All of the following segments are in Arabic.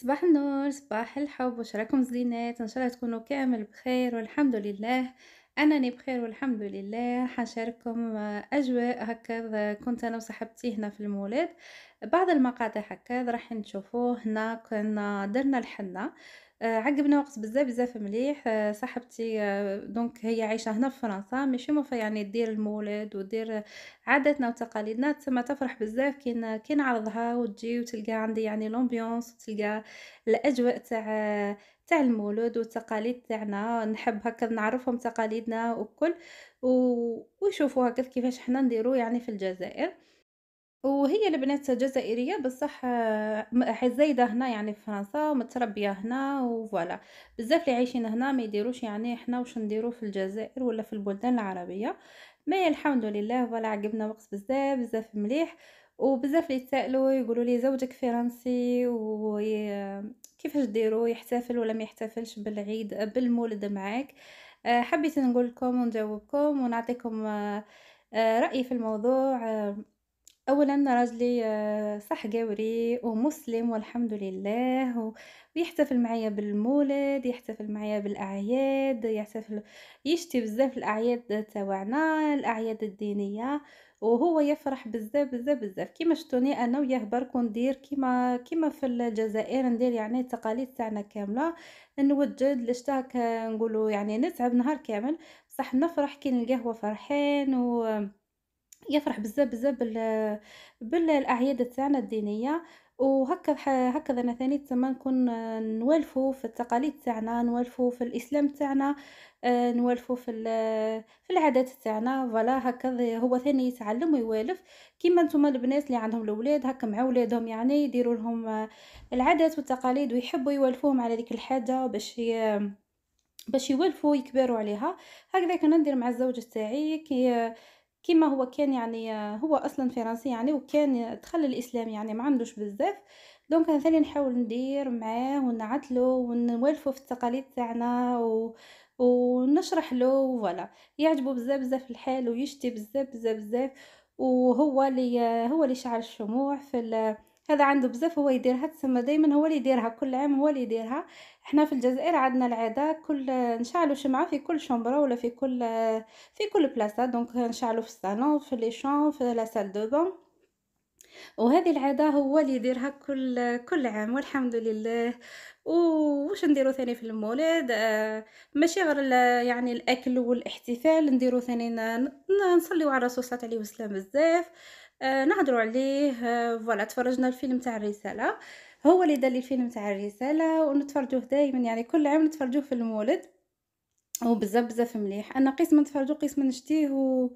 صباح النور صباح الحب واش راكم زينات ان شاء الله تكونوا كامل بخير والحمد لله انني بخير والحمد لله حنشارككم اجواء هكذا كنت انا وصاحبتي هنا في المولد بعض المقاطع هكذا راح نشوفوه هنا كنا درنا الحنه آه عقبنا وقت بزاف بزاف مليح آه صاحبتي آه دونك هي عايشه هنا في فرنسا ماشي موفا يعني دير المولد ودير عاداتنا وتقاليدنا تما تفرح بزاف كي كي نعرضها وتجي وتلقى عندي يعني لومبيونس وتلقى الاجواء تاع تاع المولد والتقاليد تاعنا نحب هكا نعرفهم تقاليدنا وكل ويشوفوا هكا كيفاش حنا نديرو يعني في الجزائر وهي البنات جزائرية بصح آه، زايدة هنا يعني في فرنسا ومتربية هنا وفوالا بزاف اللي عايشين هنا ما يديروش يعني احنا واش نديرو في الجزائر ولا في البلدان العربية ما الحمد لله فوالا عقبنا وقت بزاف بزاف مليح وبزاف اللي يتسائلوا يقولوا لي زوجك فرنسي وكيفاش آه، ديروا يحتفل ولا ما يحتفلش بالعيد بالمولد معاك آه، حبيت نقول لكم ونجاوبكم ونعطيكم آه، رأيي في الموضوع اولا راجلي آه، صح جوري ومسلم والحمد لله ويحتفل معايا بالمولد يحتفل معايا بالاعياد يحتفل يشتي بزاف الاعياد تاعنا الاعياد الدينيه وهو يفرح بزاف بزاف بزاف كيما شتوني انا وياه برك ندير كيما كيما في الجزائر ندير يعني التقاليد تاعنا كامله نوجد لاشتاك نقولوا يعني نتعب نهار كامل بصح نفرح كي نلقاه هو فرحان و يفرح بزاف بزاف بال بالاعياد تاعنا الدينيه وهكذا هكذا انا ثاني تما نكون نوالفو في التقاليد تاعنا نوالفو في الاسلام تاعنا آه، نوالفو في في العادات تاعنا فوالا هكذا هو ثاني يتعلم ويوالف كيما نتوما البنات اللي عندهم الاولاد هكا مع ولادهم يعني يديروا لهم آه، العادات والتقاليد ويحبوا يوالفوهم على ديك الحاجه باش باش يوالفوا يكبروا عليها هكذا كنا ندير مع الزوج تاعي كي كما هو كان يعني هو اصلا فرنسي يعني وكان دخل الاسلام يعني ما عندوش بزاف دونك انا ثاني نحاول ندير معاه ونعتلو ونوالفو في التقاليد تاعنا و... ونشرح له ولا يعجبه بزاف بزاف الحال ويشتي بزاف بزاف بزاف وهو اللي هو اللي شعل الشموع في هذا عنده بزاف هو يديرها تسمى دائما هو اللي يديرها كل عام هو اللي يديرها احنا في الجزائر عندنا العاده كل نشعلوا شمعه في كل شومبره ولا في كل في كل بلاصه دونك نشعلوا في الصالون في لي شام في لا سال دو بون وهذه العاده هو اللي يديرها كل كل عام والحمد لله واش نديرو ثاني في المولد آه، ماشي غير يعني الاكل والاحتفال نديرو ثاني نصليو على الرسول صلى الله عليه وسلم بزاف آه، نهضروا عليه آه، فوالا تفرجنا الفيلم تاع الرساله هو اللي دار لي الفيلم تاع الرساله ونتفرجوه دائما يعني كل عام نتفرجوه في المولد وبزاف بزاف مليح انا قسم نتفرجو قسم نشتيه و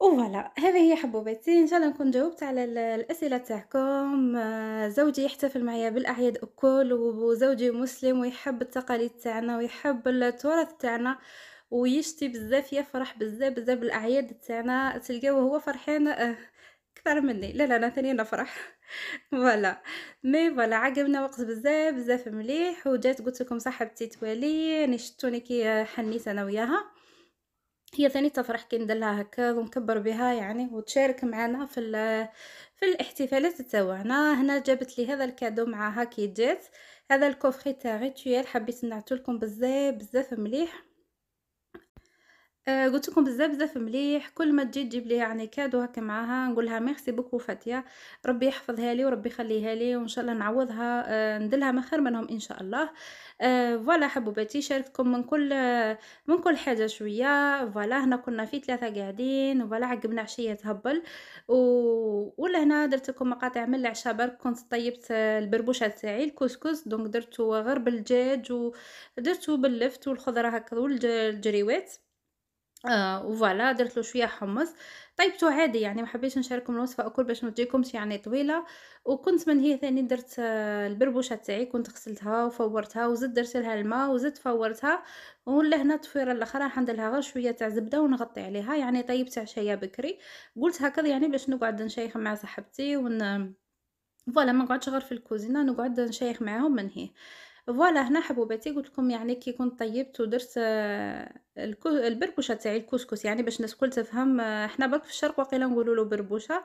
فوالا هذه هي حبوباتي ان شاء الله نكون جاوبت على الاسئله تاعكم آه، زوجي يحتفل معايا بالاعياد الكل وزوجي مسلم ويحب التقاليد تاعنا ويحب التراث تاعنا ويشتي بزاف يفرح بزاف بزاف بالاعياد تاعنا تلقاوه هو فرحان اكثر آه، مني لا لا انا ثاني نفرح فوالا مي فوالا عجبنا وقت بزاف بزاف مليح وجات قلت لكم صاحبتي توالي يعني شتوني كي حنيت انا وياها هي ثاني تفرح كي ندير لها هكا ونكبر بها يعني وتشارك معنا في في الاحتفالات تاعنا هنا جابت لي هذا الكادو معها كي جات هذا الكوفري تاع ريتويال حبيت لكم بزاف بزاف مليح آه، قلت لكم بزاف بزاف مليح كل ما تجي تجيب لي يعني كادو هكا معاها نقول لها ميرسي بوكو فاتيا ربي يحفظها لي وربي يخليها لي وان شاء الله نعوضها آه، ندلها ما خير منهم ان شاء الله آه، فوالا حبوباتي شارككم من كل من كل حاجه شويه فوالا هنا كنا في ثلاثه قاعدين فوالا عقبنا عشيه تهبل و... ولا هنا درت لكم مقاطع من العشاء برك كنت طيبت البربوشه تاعي الكسكس دونك درتو غير بالدجاج ودرتو باللفت والخضره هكا والجريوات آه وفوالا درت له شويه حمص طيبته عادي يعني ما حبيتش نشارككم الوصفه اكل باش ما تجيكمش يعني طويله وكنت من هي ثاني درت آه، البربوشه تاعي كنت غسلتها وفورتها وزدت درت لها الماء وزدت فورتها ولهنا الطفيره الاخرى ندير لها غير شويه تاع زبده ونغطي عليها يعني طيبت عشايه بكري قلت هكذا يعني باش نقعد نشيخ مع صاحبتي ون فوالا ما نقعدش غير في الكوزينه نقعد نشيخ معاهم من هي فوالا هنا حبوباتي قلت لكم يعني كي كنت طيبت ودرت آه، البربوشه تاعي الكسكس يعني باش الناس كل تفهم آه، حنا برك في الشرق واقيلا نقولوا له بربوشه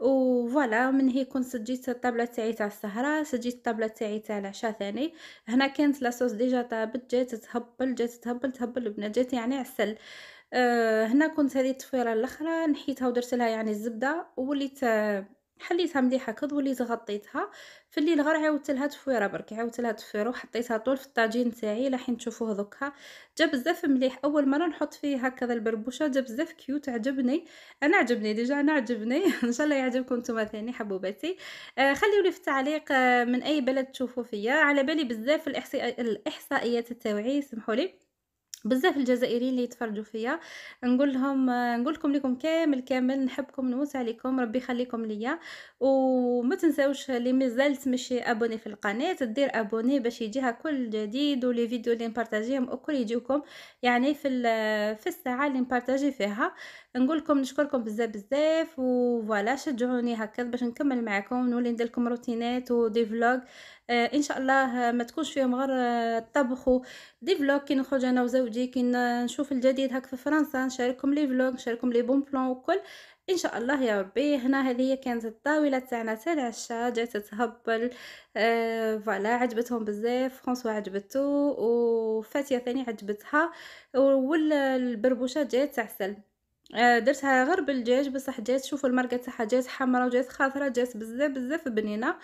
وفوالا من هي كنت سجيت الطابله تاعي تاع السهره سجيت الطابله تاعي تاع العشاء ثاني هنا كانت لاصوص ديجا طابت جات تهبل جات تهبل تهبل البنات جات يعني عسل آه، هنا كنت هذه التفيره الاخرى نحيتها ودرت لها يعني الزبده وليت حليتها مليحه كد وليت غطيتها في الليل غير عاودت لها تفويره برك عاودت لها تفويره وحطيتها طول في الطاجين تاعي حين تشوفوه دوكا جا بزاف مليح اول مره نحط فيه هكذا البربوشه جا بزاف كيوت عجبني انا عجبني ديجا انا عجبني ان شاء الله يعجبكم نتوما ثاني حبوباتي آه خليوا لي في التعليق آه من اي بلد تشوفوا فيا على بالي بزاف الاحصائيات التوعي سمحوا لي بزاف الجزائريين اللي يتفرجوا فيا نقول لهم نقول لكم لكم كامل كامل نحبكم نموت عليكم ربي يخليكم ليا وما تنساوش اللي مازالت ماشي ابوني في القناه دير ابوني باش يجيها كل جديد ولي فيديو اللي نبارطاجيهم الكل يجيوكم يعني في في الساعه اللي نبارطاجي فيها نقول لكم نشكركم بزاف بزاف وفوالا شجعوني هكذا باش نكمل معكم نولي ندير لكم روتينات ودي فلوج آه، ان شاء الله آه، ما تكونش فيهم غير الطبخ آه، دي فلوغ كي نخرج انا وزوجي كي نشوف الجديد هك في فرنسا نشارككم لي فلوغ نشارككم لي بون بلان وكل ان شاء الله يا ربي هنا هذه هي كانت الطاوله تاعنا تاع العشاء جات تهبل آه فوالا عجبتهم بزاف فرانسوا عجبته وفاتيه ثاني عجبتها والبربوشه جات تاع آه، درتها غير بالدجاج بصح جات شوفوا الماركه تاعها جات حمراء وجات خضراء جات بزاف بزاف بنينه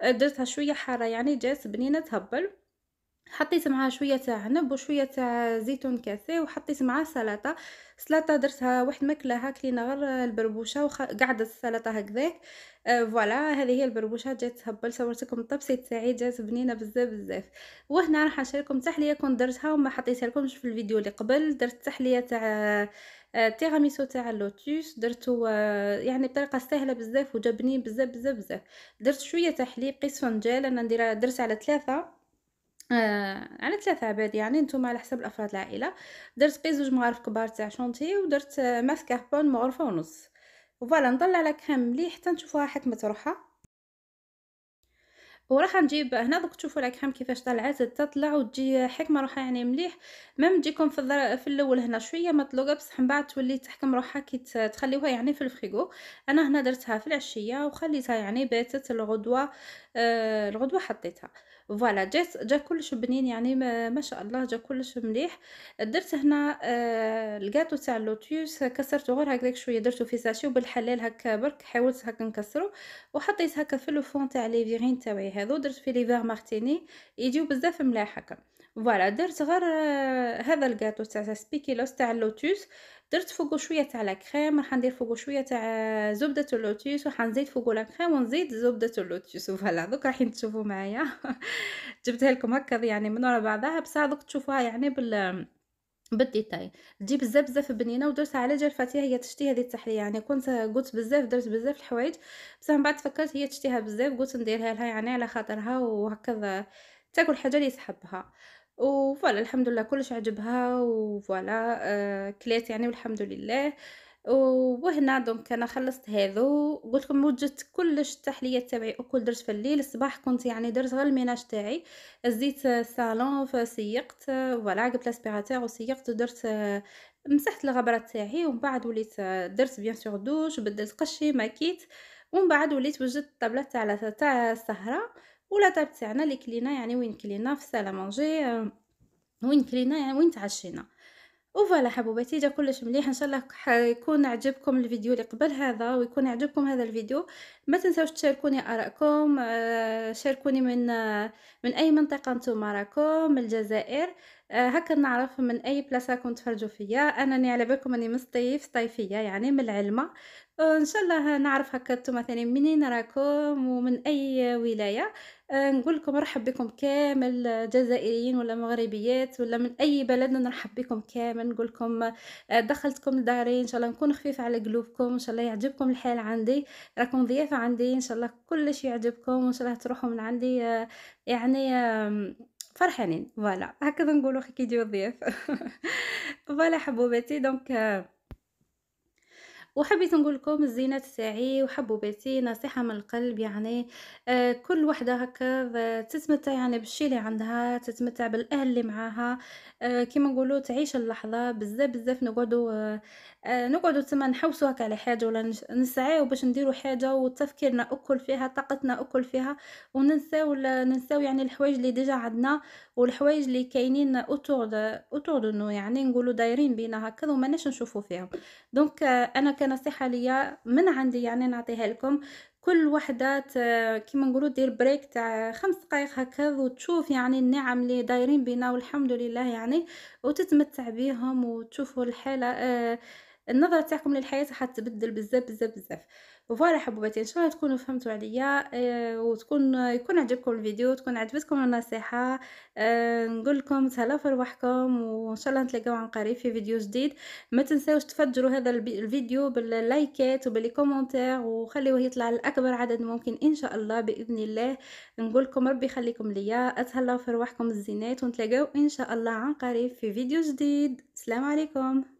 آه، درتها شويه حاره يعني جات بنينه تهبل حطيت معاه شويه تاع عنب وشويه تاع زيتون كاسي وحطيت معاه سلطه سلطه درتها واحد ماكله لينا غير البربوشه وقعدت السلطه هكذاك آه فوالا هذه هي البربوشه جات هبل صورتكم الطبسي تاعي جات بنينه بزاف بزاف وهنا راح نشارككم تحليه كنت درتها وما حطيتها لكمش في الفيديو اللي قبل درت تحليه تاع آه تيراميسو تاع اللوتوس درتو آه، يعني بطريقه سهله بزاف وجبني بنين بزاف بزاف بزاف درت شويه تاع حليب قيس فنجال انا نديرها درت على ثلاثه آه على ثلاثة عباد يعني نتوما على حسب الافراد العائله درت بيز زوج مغارف كبار تاع شونتي ودرت ماسكاربون مغرفه ونص وفوالا نطلع على كريم مليح حتى نشوفوها حكمت روحها وراح نجيب هنا دوك تشوفوا الأكحام كيفاش طلعت تطلع وتجي حكمه روحها يعني مليح ما تجيكم في الضر... في الاول هنا شويه مطلوقه بصح من بعد تولي تحكم روحها كي تخليوها يعني في الفريغو انا هنا درتها في العشيه وخليتها يعني باتت الغدوه آه الغدوه حطيتها فوالا جات جا كلش بنين يعني ما, ما شاء الله جا كلش مليح درت هنا آه الكاطو تاع اللوتيوس كسرته غير هكذاك شويه درته في ساشي وبالحلال هكا برك حاولت هكا نكسره وحطيت هكا في لو فون تاع لي فيغين تاعي هذو درت فيه لي مارتيني يجيو بزاف ملاح هكا فوالا درت غير آه، هذا الكاطو تاع سبيكيلوس تاع اللوتوس درت فوقو شويه تاع لا كريم راح ندير فوقو شويه تاع آه، زبده اللوتوس وراح نزيد فوقو لا كريم ونزيد زبده اللوتوس فوالا دوك راح تشوفوا معايا جبتها لكم هكا يعني من ورا بعضها بصح دوك تشوفوها يعني بال بالديتاي تجي بزاف بزاف بنينه ودرتها على جال فاتيه هي تشتي هذه التحليه يعني كنت قلت بزاف درت بزاف الحوايج بصح من بعد فكرت هي تشتيها بزاف قلت نديرها لها يعني على خاطرها وهكذا تاكل حاجه اللي تحبها وفوالا الحمد لله كلش عجبها وفوالا آه كلات يعني والحمد لله وهنا دونك انا خلصت هذو قلت لكم وجدت كلش التحليه تاعي وكل درت في الليل الصباح كنت يعني درت غير الميناج تاعي زيت الصالون فسيقت فوالا قلت لاسبيراتور وسيقت ودرت مسحت الغبره تاعي ومن بعد وليت درت بيان سور دوش بدلت قشي ماكيت ومن بعد وليت وجدت الطابله تاع تاع السهره ولا تاع تاعنا اللي كلينا يعني وين كلينا في سالا مانجي وين كلينا يعني وين تعشينا وفوالا حبوباتي جا كلش مليح ان شاء الله يكون عجبكم الفيديو اللي قبل هذا ويكون عجبكم هذا الفيديو ما تنساوش تشاركوني ارائكم آه، شاركوني من آه، من اي منطقه نتوما راكم من الجزائر آه، هكا نعرف من اي بلاصه كنت تفرجوا فيا انني على بالكم اني من الصيف صيفيه يعني من العلمه آه، ان شاء الله نعرف هكا نتوما ثاني منين راكم ومن اي ولايه آه، نقول لكم مرحبا بكم كامل جزائريين ولا مغربيات ولا من اي بلد نرحب بكم كامل نقول لكم دخلتكم لداري ان شاء الله نكون خفيفه على قلوبكم ان شاء الله يعجبكم الحال عندي راكم ضيافه عندي ان شاء الله كلش يعجبكم وان شاء الله تروحوا من عندي يعني فرحانين فوالا هكذا نقولوا كي كيديو الضيف فوالا حبوباتي دونك وحبيت نقول لكم الزينات تاعي وحبوبتي نصيحه من القلب يعني آه، كل وحده هكا تتمتع يعني بالشي اللي عندها تتمتع بالاهل اللي معاها آه، كيما نقولوا تعيش اللحظه بزاف بزاف نقعدوا آه، نقعدوا تما نحوسوا هكا على حاجه ولا نسعاو باش نديروا حاجه وتفكيرنا اكل فيها طاقتنا اكل فيها وننساو ننساو يعني الحوايج اللي ديجا عندنا والحوايج اللي كاينين اوتور اوتور دو يعني نقولوا دايرين بينا هكذا وما نشوفوا فيهم دونك انا ك كنصيحه ليا من عندي يعني نعطيها لكم كل وحده كيما نقولوا دير بريك تاع خمس دقائق هكذا وتشوف يعني النعم اللي دايرين بينا والحمد لله يعني وتتمتع بيهم وتشوفوا الحاله آه، النظره تاعكم للحياه تبدل بزاف بزاف بزاف وفوالا حبوباتي ان شاء الله تكونوا فهمتوا عليا آه، وتكون يكون عجبكم الفيديو تكون عجبتكم النصيحه آه، نقول لكم تهلاو في رواحكم وان شاء الله نتلاقاو عن قريب في فيديو جديد ما تنساوش تفجروا هذا الفيديو باللايكات كومونتير وخليوه يطلع لاكبر عدد ممكن ان شاء الله باذن الله نقول لكم ربي يخليكم ليا اتهلاو في رواحكم الزينات ونتلاقاو ان شاء الله عن قريب في فيديو جديد السلام عليكم